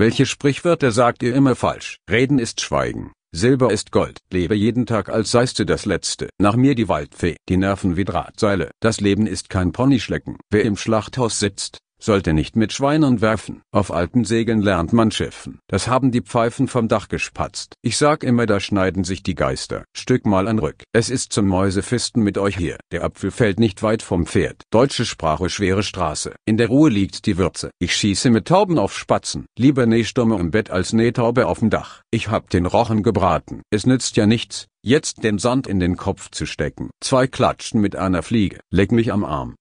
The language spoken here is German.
Welche Sprichwörter sagt ihr immer falsch? Reden ist Schweigen. Silber ist Gold. Lebe jeden Tag als seiste das Letzte. Nach mir die Waldfee. Die Nerven wie Drahtseile. Das Leben ist kein Ponyschlecken. Wer im Schlachthaus sitzt, sollte nicht mit Schweinern werfen. Auf alten Segeln lernt man schiffen. Das haben die Pfeifen vom Dach gespatzt. Ich sag immer, da schneiden sich die Geister. Stück mal an Rück. Es ist zum Mäusefisten mit euch hier. Der Apfel fällt nicht weit vom Pferd. Deutsche Sprache schwere Straße. In der Ruhe liegt die Würze. Ich schieße mit Tauben auf Spatzen. Lieber Nähstürme im Bett als Nähtaube aufm Dach. Ich hab den Rochen gebraten. Es nützt ja nichts, jetzt den Sand in den Kopf zu stecken. Zwei klatschen mit einer Fliege. Leck mich am Arm.